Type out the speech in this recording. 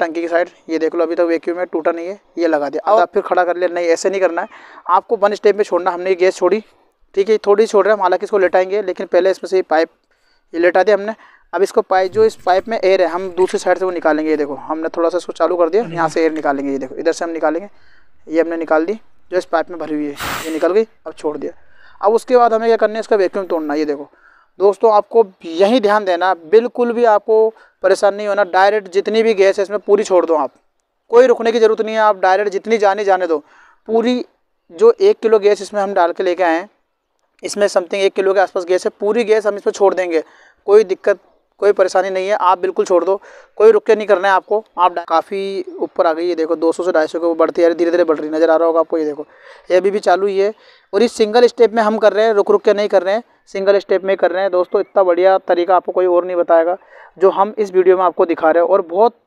टंकी की साइड ये देख लो अभी तक वैक्यूम में टूटा नहीं है ये लगा दिया अब आप फिर खड़ा कर लिया नहीं ऐसे नहीं करना है आपको वन स्टेप में छोड़ना हमने गैस छोड़ी ठीक है थोड़ी छोड़ रहे हम हालांकि इसको लेटाएंगे लेकिन पहले इसमें से पाइप ये लेटा दिया हमने अब इसको पाइप जो इस पाइप में एयर है हम दूसरी साइड से वो निकालेंगे ये देखो हमने थोड़ा सा इसको चालू कर दिया यहाँ से एयर निकालेंगे ये देखो इधर से हम निकालेंगे ये हमने निकाल दी जो इस पाइप में भरी हुई है ये निकल गई अब छोड़ दिया अब उसके बाद हमें क्या करना है इसका वैक्यूम तोड़ना ये देखो दोस्तों आपको यही ध्यान देना बिल्कुल भी आपको परेशान नहीं होना डायरेक्ट जितनी भी गैस है इसमें पूरी छोड़ दो आप कोई रुकने की ज़रूरत नहीं है आप डायरेक्ट जितनी जाने जाने दो पूरी जो एक किलो गैस इसमें हम डाल के लेके आए हैं इसमें समथिंग एक किलो के आसपास गैस है पूरी गैस हम इसमें छोड़ देंगे कोई दिक्कत कोई परेशानी नहीं है आप बिल्कुल छोड़ दो कोई रुक के नहीं करना है आपको आप काफ़ी ऊपर आ गई ये देखो 200 से 250 के बढ़ती आ रही धीरे धीरे बढ़ रही नज़र आ रहा होगा आपको ये देखो ये अभी भी चालू ही है और इस सिंगल स्टेप में हम कर रहे हैं रुक रुक के नहीं कर रहे हैं सिंगल स्टेप में कर रहे हैं दोस्तों इतना बढ़िया तरीका आपको कोई और नहीं बताएगा जो हम इस वीडियो में आपको दिखा रहे हैं और बहुत